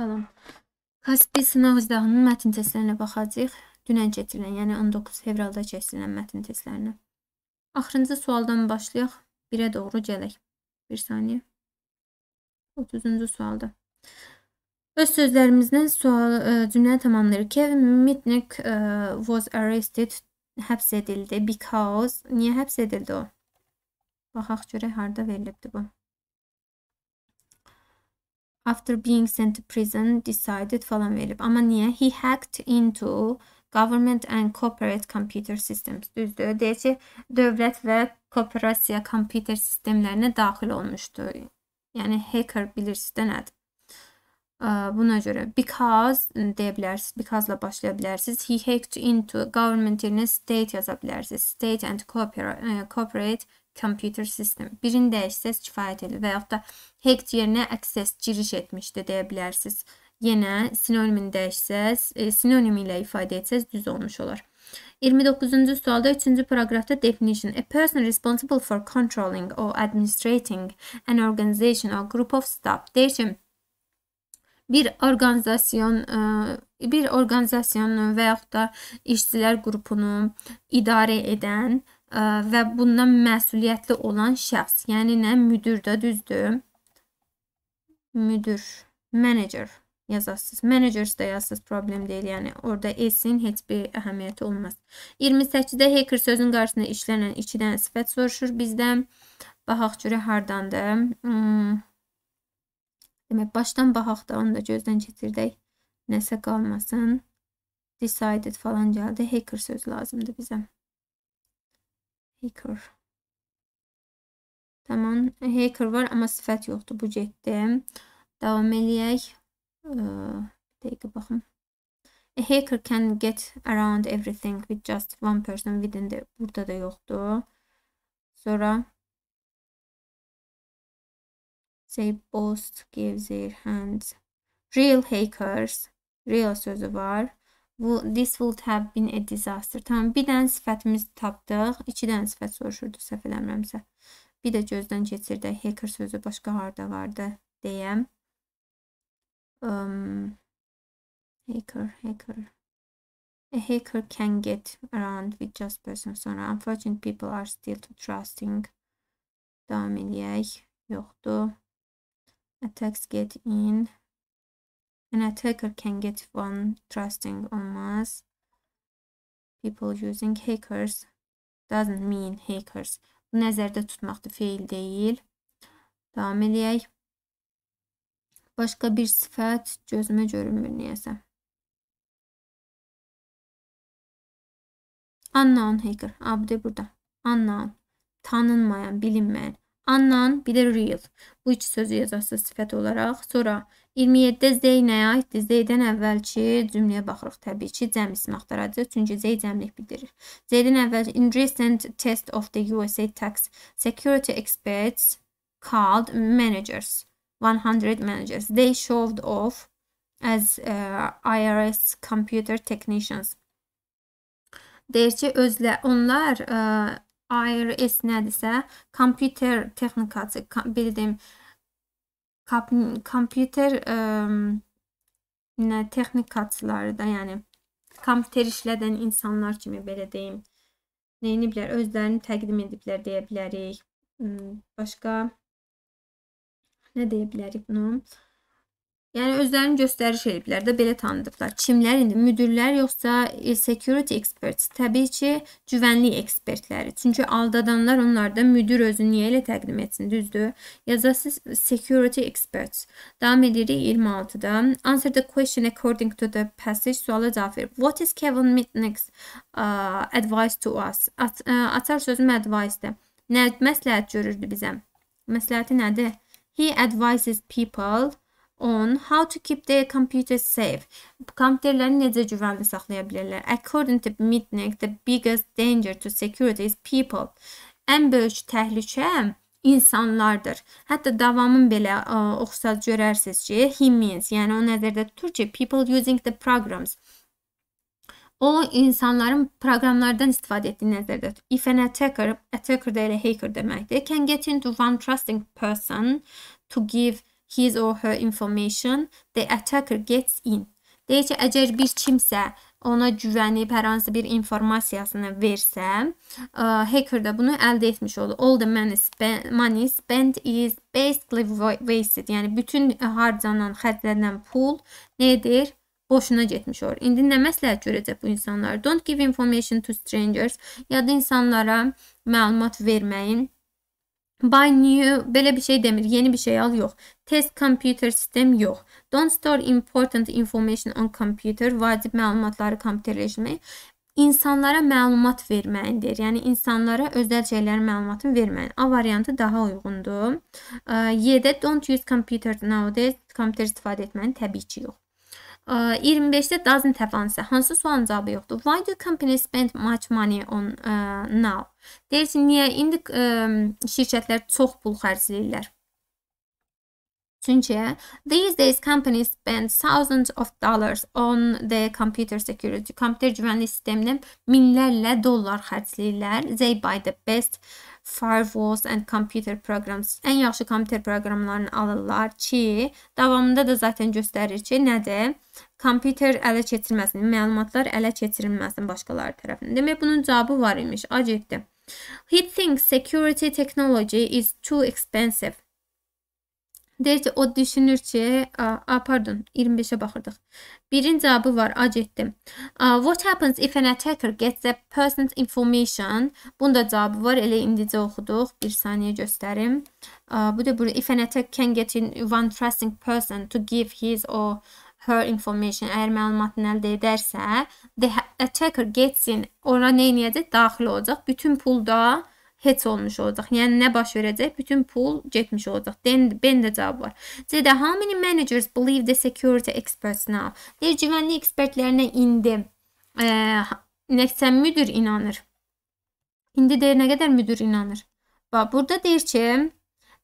Salam. Kaspı sınav izdahının mətn testlərinə baxacağıq. Dünən keçirilən, yəni 19 fevralda keçirilən mətn testlərinə. Axırıncı sualdan başlayaq. 1-ə doğru gələk. Bir saniyə. 30-cu sualda. Öz sözlərimizdən sual cümləni tamamlayır. Kevin Mitnick uh, was arrested, həbs edildi because niyə həbs edildi o? Baxaq görək harda verilibdi bu. after being sent to prison decided falan verip ama niye? He hacked into government and corporate computer systems düzdü. Ödeyici devlet ve kooperasya computer sistemlerine dahil olmuştu. Yəni hacker bilirsiniz də nədir? Ee, buna göre, because deyə bilərsiniz, because-la başlaya He hacked into government yerinə state yaza State and corporate e, computer system birini dəyişsəz kifayət edir və yaxud da hacked yerinə access giriş etmişdi deyə bilərsiniz. Yenə sinonimini dəyişsəz, e, sinonim ilə ifadə etsəz düz olmuş olar. 29-cu sualda 3-cü proqrafda definition. A person responsible for controlling or administrating an organization or group of staff. Deyir ki, bir orqanizasiyon e, bir orqanizasyon və yaxud da işçilər qrupunu idarə edən və bundan məsuliyyətli olan şəxs, yəni nə? Müdür də düzdür. Müdür, manager yazasınız. Managers də yazsınız, problem deyil. Yəni orada S-in heç bir əhəmiyyəti olmaz. 28-də hacker sözün qarşısında işlənən 2 dənə sifət soruşur bizdən. Baxaq görə hardandır? Hmm. Demək, başdan baxaq da onu da gözdən keçirdək. Nəsə qalmasın. Decided falan gəldi. Hacker söz lazımdır bizə. Hacker. Tamam. Hacker var amma sifət yoxdur. Bu getdi. Davam eləyək. Bir dəqiqə baxım. A hacker can get around everything with just one person within the burada da yoxdur. Sonra say both give their hands. Real hackers. Real sözü var. Bu, this would have been a disaster. Tamam, bir dənə sifətimizi tapdıq. İki dənə sifət soruşurdu, səhv eləmirəmsə. Bir də gözdən keçirdək. Hacker sözü başqa harda vardı deyəm. Um, hacker, hacker. A hacker can get around with just person. Sonra unfortunate people are still too trusting. Davam eləyək. Yoxdur. Attacks get in. An attacker can get one trusting on mass people using hackers doesn't mean hackers. Bu nəzərdə tutmaqdır, feil deyil. Davam edək. Başqa bir sifət gözümə görünmür niyəsə. Unknown hacker. Abdə burada. Unknown. Tanınmayan, bilinməyən. Unknown, bir də real. Bu iki sözü yazasız sifət olaraq. Sonra 27-də Z nəyə aiddir? Z-dən əvvəlki cümləyə baxırıq təbii ki, cəm ismi axtaracağıq, çünki Z cəmlik bildirir. Z-dən əvvəl in recent test of the USA tax security experts called managers 100 managers they showed off as uh, IRS computer technicians. Deyir ki, özlə onlar uh, IRS nədirsə, kompüter texnikası, bildiyim kompüter ə, texnikatçıları da, yəni kompüter işlədən insanlar kimi belə deyim, neyini bilər, özlərini təqdim ediblər deyə bilərik. Başqa nə deyə bilərik bunu? Yəni özlərini göstəriş ediblər də belə tanıdıblar. Kimlər indi? Müdirlər yoxsa e, security experts? Təbii ki, güvənlik ekspertləri. Çünki aldadanlar onlarda müdir özünü niyə elə təqdim etsin, düzdür? Yazasız security experts. Davam edirik 26-da. Answer the question according to the passage. Suala cavab ver. What is Kevin Mitnick's uh, advice to us? At, uh, atar sözüm advice-dir. Nə məsləhət görürdü bizə? Məsləhəti nədir? He advises people on how to keep their computers safe. Kompüterləri necə güvənli saxlaya bilərlər? According to Mitnick, the biggest danger to security is people. Ən böyük təhlükə insanlardır. Hətta davamın belə ə, oxusaz görərsiniz ki, he means, yəni o nəzərdə tutur ki, people using the programs. O insanların proqramlardan istifadə etdiyi nəzərdə tutur. If an attacker, attacker də elə hacker deməkdir, can get into one trusting person to give his or her information, the attacker gets in. Deyir ki, əgər bir kimsə ona güvənib hər hansı bir informasiyasını versə, uh, hacker də bunu əldə etmiş olur. All the money spent, money spent is basically wasted. Yəni bütün harcanan, xərclənən pul nədir? boşuna getmiş olur. İndi nə məsləhət görəcək bu insanlar? Don't give information to strangers. Yad insanlara məlumat verməyin. Buy new belə bir şey demir. Yeni bir şey al yox. Test computer system yox. Don't store important information on computer. Vacib məlumatları kompüterləşmək. İnsanlara məlumat verməyin deyir. Yəni insanlara özəl şeylərin məlumatını verməyin. A variantı daha uyğundur. E, Y-də don't use computer nowadays. Kompüter istifadə etməyin təbii ki, yox. 25-də doesn't have answer. Hansı sualın cavabı yoxdur? Why do company spend much money on uh, now? Deyir ki, niyə indi um, şirkətlər çox pul xərcləyirlər? Çünki these days companies spend thousands of dollars on the computer security. Kompüter güvənlik sisteminə minlərlə dollar xərcləyirlər. They buy the best firewalls and computer programs. Ən yaxşı kompüter proqramlarını alırlar ki, davamında da zaten göstərir ki, nədir? Kompüter ələ keçirilməsin, məlumatlar ələ keçirilməsin başqaları tərəfindən. Demək bunun cavabı var imiş. Acibdir. He thinks security technology is too expensive. Deyir ki, o düşünür ki, a, a pardon, 25-ə baxırdıq. Birinci cavabı var, A getdi. Uh, what happens if an attacker gets a person's information? Bunun da cavabı var, elə indicə oxuduq. Bir saniyə göstərim. Uh, bu da burada if an attacker can get in one trusting person to give his or her information əgər məlumatını əldə edərsə, the attacker gets in ora nə edəcək? Daxil olacaq. Bütün pulda heç olmuş olacaq. Yəni nə baş verəcək? Bütün pul getmiş olacaq. Den, ben də cavab var. C də how many managers believe the security experts now? Deyir güvənlik ekspertlərinə indi e, nəsə müdür inanır. İndi deyir nə qədər müdür inanır? Bax burada deyir ki,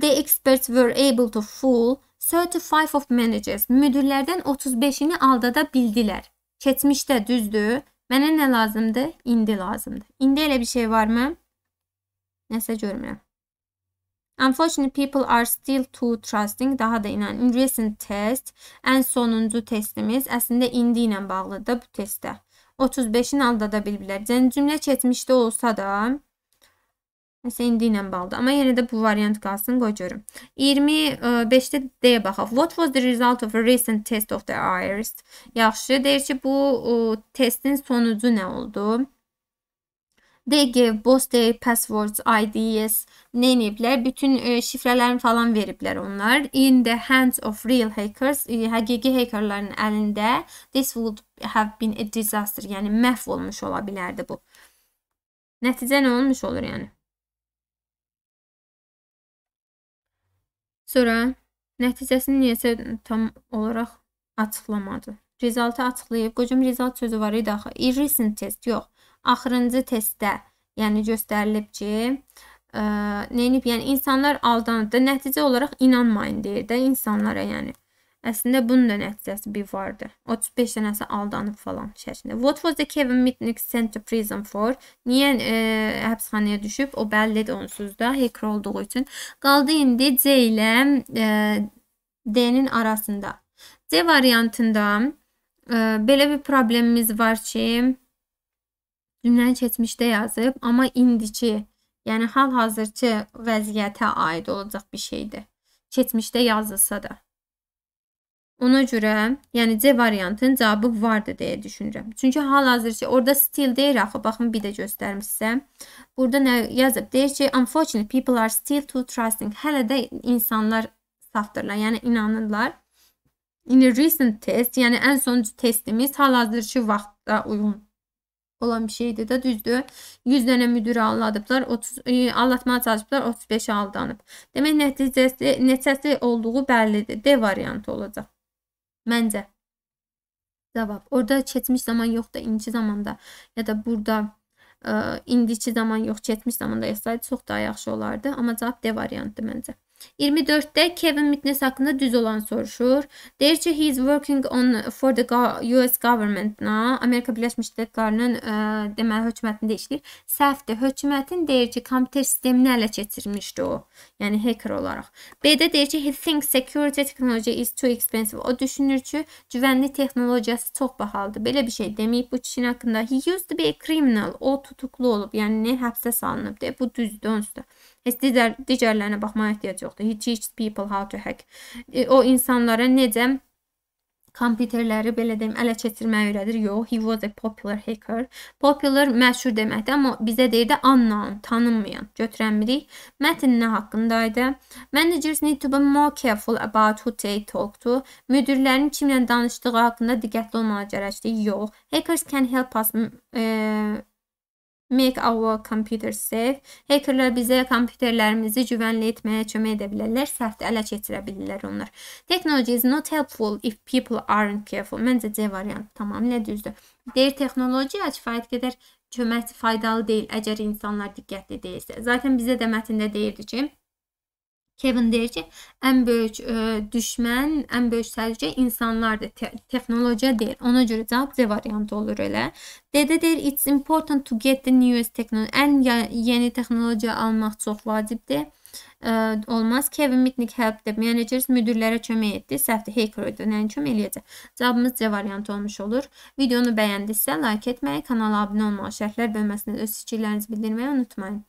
the experts were able to fool 35 of managers. Müdürlərdən 35-ini aldada bildilər. Keçmişdə düzdür. Mənə nə lazımdı? İndi lazımdır. İndi elə bir şey varmı? Nəsə görmürəm. Unfortunately, people are still too trusting. Daha da inan. Recent test, ən sonuncu testimiz əslində indi ilə bağlıdır bu testdə. 35-in aldada bilbilər. Yəni, cümlə keçmişdə olsa da, Nəsə indi ilə bağlıdır. Amma yenə də bu variant qalsın, qoy görüm. 25-də deyə baxaq. What was the result of a recent test of the IELTS? Yaxşı, deyir ki, bu o, testin sonucu nə oldu? They gave both their passwords, IDs, nə ediblər? Bütün e, şifrələrini falan veriblər onlar. In the hands of real hackers, e, həqiqi hackerların əlində this would have been a disaster, yəni məhv olmuş ola bilərdi bu. Nəticə nə olmuş olur yəni? Sonra nəticəsini niyəsə tam olaraq açıqlamadı. Resultı açıqlayıb. Qocam result sözü var idi axı. Recent test yox axırıncı testdə, yəni göstərilib ki, ə, e, neyinib, yəni insanlar aldanır da, nəticə olaraq inanmayın deyir də insanlara, yəni. Əslində bunun da nəticəsi bir vardı. 35 dənəsi aldanıb falan şəklində. What was the Kevin Mitnick sent to prison for? Niyə e, həbsxanaya düşüb? O bəllidir onsuz da, hacker olduğu üçün. Qaldı indi C ilə e, D-nin arasında. C variantında e, belə bir problemimiz var ki, Cümləni keçmişdə yazıb, amma indiki, yəni hal-hazırki vəziyyətə aid olacaq bir şeydir. Keçmişdə yazılsa da. Ona görə, yəni C variantının cavabı vardı deyə düşünürəm. Çünki hal-hazırki orada still deyir axı, baxın bir də göstərim sizə. Burada nə yazıb? Deyir ki, unfortunately people are still too trusting. Hələ də insanlar safdırlar, yəni inanırlar. In a recent test, yəni ən son testimiz hal-hazırki vaxtda uyğun olan bir şeydir də düzdür. 100 dənə müdürü anladıblar, 30 e, anlatmağa çalışıblar, 35 aldanıb. Demək nəticəsi neçəsi olduğu bəllidir. D variantı olacaq. Məncə. Cavab. Orda keçmiş zaman yoxdur, indiki zamanda ya da burada ə, e, indiki zaman yox, keçmiş zamanda yazsaydı çox daha yaxşı olardı, amma cavab D variantdır məncə. 24-də Kevin Mitnes haqqında düz olan soruşur. Deyir ki, he is working on for the US government-na, Amerika Birləşmiş Ştatlarının ə, deməli hökumətində işləyir. Səhvdir. Hökumətin deyir ki, kompüter sistemini ələ keçirmişdi o. Yəni hacker olaraq. B-də deyir ki, he thinks security technology is too expensive. O düşünür ki, güvənli texnologiyası çox bahalıdır. Belə bir şey deməyib bu kişinin haqqında. He used to be a criminal. O tutuqlu olub, yəni həbsə salınıb. Deyir. Bu düzdür, onsuz da. Heç digər, digərlərinə baxmaya ehtiyac yoxdur. He teaches people how to hack. E, o insanlara necə kompüterləri belə deyim ələ keçirməyi öyrədir. Yox, he was a popular hacker. Popular məşhur deməkdir, amma bizə deyir də unknown, tanınmayan. Götürən bilik. Mətn nə haqqında idi? Managers need to be more careful about who they talk to. Müdirlərin kimlə danışdığı haqqında diqqətli olmalı gərəkdir. Yox, hackers can help us e, Make our computers safe. Hackerlər bizə kompüterlərimizi güvənli etməyə kömək edə bilərlər, səhvdə ələ keçirə bilirlər onlar. Technology is not helpful if people aren't careful. Məncə C variantı tamamilə düzdür. Deyir texnologiya kifayət qədər kömək faydalı deyil əgər insanlar diqqətli deyilsə. Zaten bizə də mətndə deyirdi ki, Kevin deyir ki, ən böyük ə, e, düşmən, ən böyük təhlükə insanlardır, te texnologiya deyil. Ona görə cavab C variantı olur elə. D-də deyir, it's important to get the newest technology. Ən yeni texnologiya almaq çox vacibdir. Ə, e, olmaz. Kevin Mitnick help the managers müdirlərə kömək etdi. Səhvdir, hacker idi. Nəyin kömək eləyəcək? Cavabımız C variantı olmuş olur. Videonu bəyəndisə, like etməyi, kanala abunə olmağı, şərhlər bölməsində öz fikirlərinizi bildirməyi unutmayın.